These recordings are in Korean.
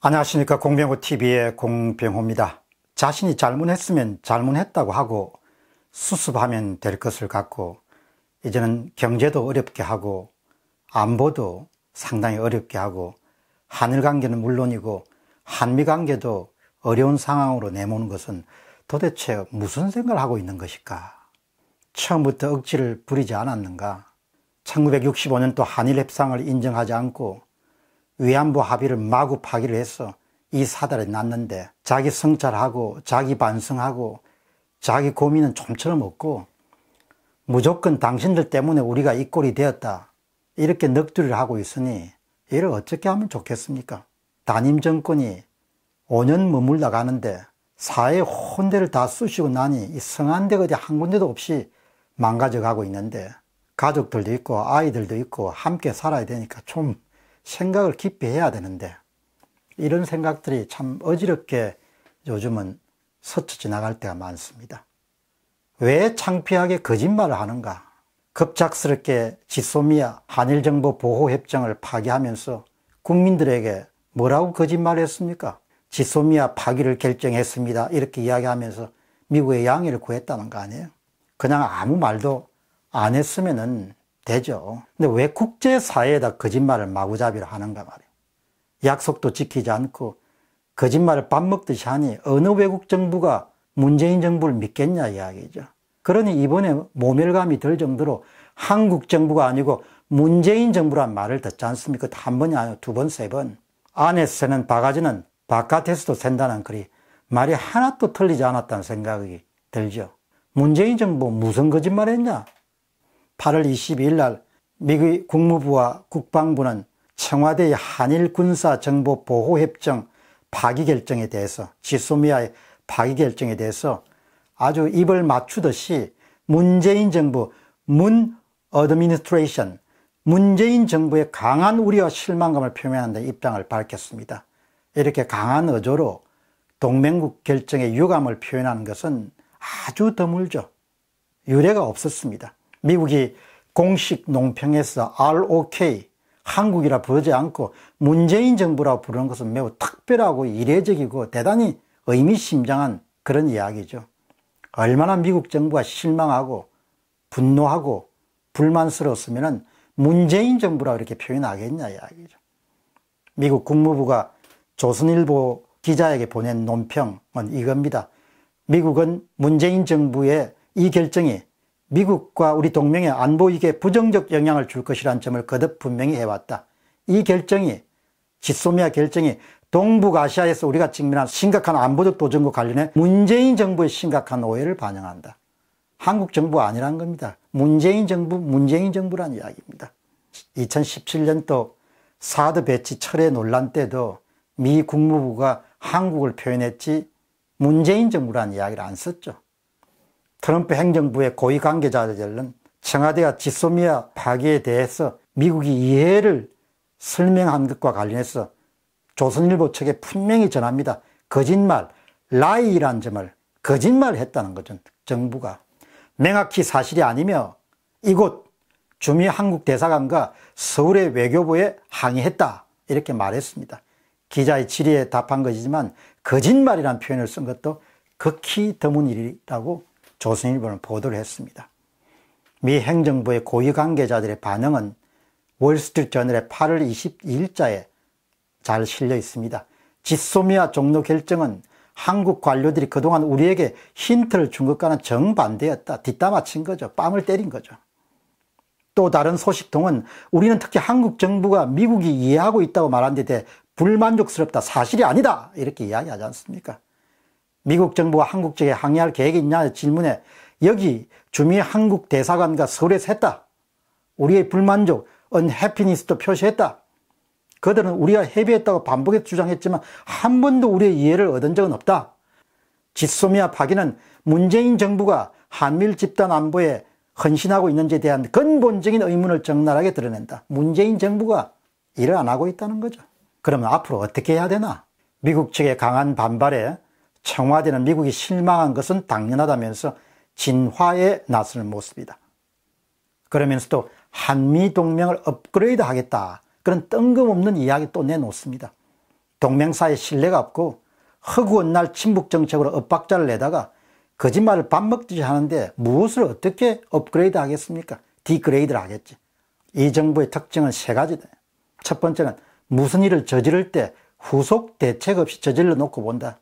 안녕하십니까 공병호TV의 공병호입니다. 자신이 잘못했으면 잘못했다고 하고 수습하면 될 것을 갖고 이제는 경제도 어렵게 하고 안보도 상당히 어렵게 하고 한일 관계는 물론이고 한미 관계도 어려운 상황으로 내모는 것은 도대체 무슨 생각을 하고 있는 것일까? 처음부터 억지를 부리지 않았는가? 1965년 또 한일 협상을 인정하지 않고 위안부 합의를 마구 파기를해서 이 사달이 났는데 자기 성찰하고 자기 반성하고 자기 고민은 좀처럼 없고 무조건 당신들 때문에 우리가 이 꼴이 되었다 이렇게 넋두리를 하고 있으니 이를 어떻게 하면 좋겠습니까? 단임 정권이 5년 머물러 가는데 사회 혼대를 다 쑤시고 나니 이성한데 어디 한 군데도 없이 망가져 가고 있는데 가족들도 있고 아이들도 있고 함께 살아야 되니까 좀 생각을 깊이 해야 되는데 이런 생각들이 참 어지럽게 요즘은 스쳐 지나갈 때가 많습니다. 왜 창피하게 거짓말을 하는가? 급작스럽게 지소미아 한일정보 보호협정을 파기하면서 국민들에게 뭐라고 거짓말을 했습니까? 지소미아 파기를 결정했습니다. 이렇게 이야기하면서 미국의 양해를 구했다는 거 아니에요? 그냥 아무 말도 안 했으면은 되죠. 근데 왜 국제사회에다 거짓말을 마구잡이로 하는가 말이에요. 약속도 지키지 않고 거짓말을 밥 먹듯이 하니 어느 외국 정부가 문재인 정부를 믿겠냐 이야기죠. 그러니 이번에 모멸감이 들 정도로 한국 정부가 아니고 문재인 정부란 말을 듣지 않습니까? 한 번이 아니고 두 번, 세 번. 안에서 새는 바가지는 바깥에서도 샌다는 글이 말이 하나도 틀리지 않았다는 생각이 들죠. 문재인 정부 무슨 거짓말 했냐? 8월 22일 날 미국 국무부와 국방부는 청와대의 한일 군사 정보 보호 협정 파기 결정에 대해서 지소미아의 파기 결정에 대해서 아주 입을 맞추듯이 문재인 정부 문 어드미니스트레이션 문재인 정부의 강한 우려와 실망감을 표명하는 데 입장을 밝혔습니다. 이렇게 강한 어조로 동맹국 결정의 유감을 표현하는 것은 아주 드물죠. 유례가 없었습니다. 미국이 공식 농평에서 ROK 한국이라 부르지 않고 문재인 정부라고 부르는 것은 매우 특별하고 이례적이고 대단히 의미심장한 그런 이야기죠. 얼마나 미국 정부가 실망하고 분노하고 불만스러웠으면 문재인 정부라고 이렇게 표현하겠냐 이야기죠. 미국 국무부가 조선일보 기자에게 보낸 논평은 이겁니다. 미국은 문재인 정부의 이 결정이 미국과 우리 동맹의 안보기에 부정적 영향을 줄 것이라는 점을 거듭 분명히 해왔다. 이 결정이 지소미아 결정이 동북아시아에서 우리가 직면한 심각한 안보적 도전과 관련해 문재인 정부의 심각한 오해를 반영한다. 한국 정부 가 아니란 겁니다. 문재인 정부, 문재인 정부란 이야기입니다. 2017년도 사드 배치 철회 논란 때도 미 국무부가 한국을 표현했지 문재인 정부란 이야기를 안 썼죠. 트럼프 행정부의 고위 관계자들은 청와대가 지소미아 파기에 대해서 미국이 이해를 설명한 것과 관련해서 조선일보 측에 분명히 전합니다. 거짓말, 라이란 점을 거짓말했다는 거죠. 정부가 명확히 사실이 아니며 이곳 주미 한국 대사관과 서울의 외교부에 항의했다 이렇게 말했습니다. 기자의 질의에 답한 것이지만 거짓말이라는 표현을 쓴 것도 극히 드문 일이라고 조선일보는 보도를 했습니다. 미 행정부의 고위 관계자들의 반응은 월스트리트저널의 8월 22일자에 잘 실려 있습니다. 지소미아 종로 결정은 한국 관료들이 그동안 우리에게 힌트를 준 것과는 정반대였다. 뒷담화친 거죠. 뺨을 때린 거죠. 또 다른 소식통은 우리는 특히 한국 정부가 미국이 이해하고 있다고 말한 데 대해 불만족스럽다. 사실이 아니다. 이렇게 이야기하지 않습니까? 미국 정부와 한국 측에 항의할 계획이 있냐 질문에 여기 주미 한국 대사관과 서울에서 했다. 우리의 불만족, 언해피니스도 표시했다. 그들은 우리가 해비했다고 반복해 주장했지만 한 번도 우리의 이해를 얻은 적은 없다. 지소미아 파기는 문재인 정부가 한밀 집단 안보에 헌신하고 있는지에 대한 근본적인 의문을 적나라하게 드러낸다. 문재인 정부가 일을 안 하고 있다는 거죠. 그러면 앞으로 어떻게 해야 되나? 미국 측의 강한 반발에 청와대는 미국이 실망한 것은 당연하다면서 진화에 나설 모습이다. 그러면서도 한미동맹을 업그레이드 하겠다 그런 뜬금없는 이야기 또 내놓습니다. 동맹사의 신뢰가 없고 허구한 날 친북 정책으로 엇박자를 내다가 거짓말을 밥 먹듯이 하는데 무엇을 어떻게 업그레이드 하겠습니까? 디그레이드를 하겠지. 이 정부의 특징은 세 가지다. 첫 번째는 무슨 일을 저지를 때 후속 대책 없이 저질러 놓고 본다.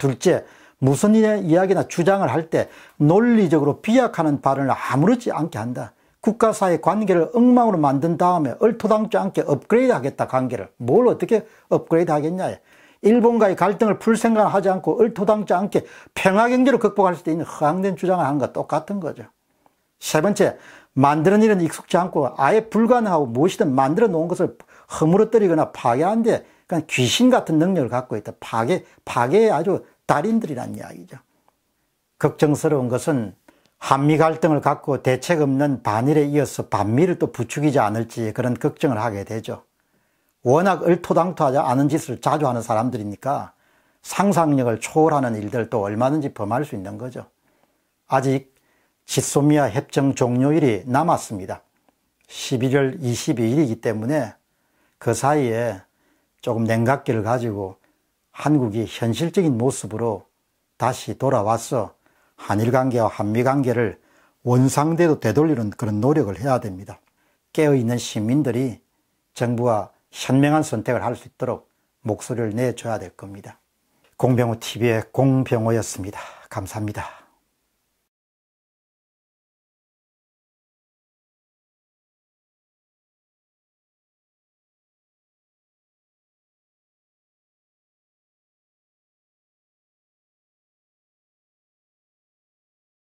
둘째, 무슨 이야기나 주장을 할 때 논리적으로 비약하는 발언을 아무렇지 않게 한다. 국가사의 관계를 엉망으로 만든 다음에 얼토당치 않게 업그레이드 하겠다 관계를 뭘 어떻게 업그레이드 하겠냐 일본과의 갈등을 풀 생각을 하지 않고 얼토당치 않게 평화경제로 극복할 수 있는 허황된 주장을 하는 것 똑같은 거죠 세 번째 만드는 일은 익숙지 않고 아예 불가능하고 무엇이든 만들어 놓은 것을 허물어뜨리거나 파괴하는데 그러 그러니까 귀신 같은 능력을 갖고 있다. 파괴, 파괴의 아주 달인들이란 이야기죠. 걱정스러운 것은 한미 갈등을 갖고 대책 없는 반일에 이어서 반미를 또 부추기지 않을지 그런 걱정을 하게 되죠. 워낙 을토당토하지 않은 짓을 자주 하는 사람들이니까 상상력을 초월하는 일들 도 얼마든지 범할 수 있는 거죠. 아직 지소미아 협정 종료일이 남았습니다. 11월 22일이기 때문에 그 사이에 조금 냉각기를 가지고 한국이 현실적인 모습으로 다시 돌아와서 한일 관계와 한미 관계를 원상대로 되돌리는 그런 노력을 해야 됩니다. 깨어있는 시민들이 정부와 현명한 선택을 할 수 있도록 목소리를 내줘야 될 겁니다. 공병호 TV의 공병호였습니다. 감사합니다.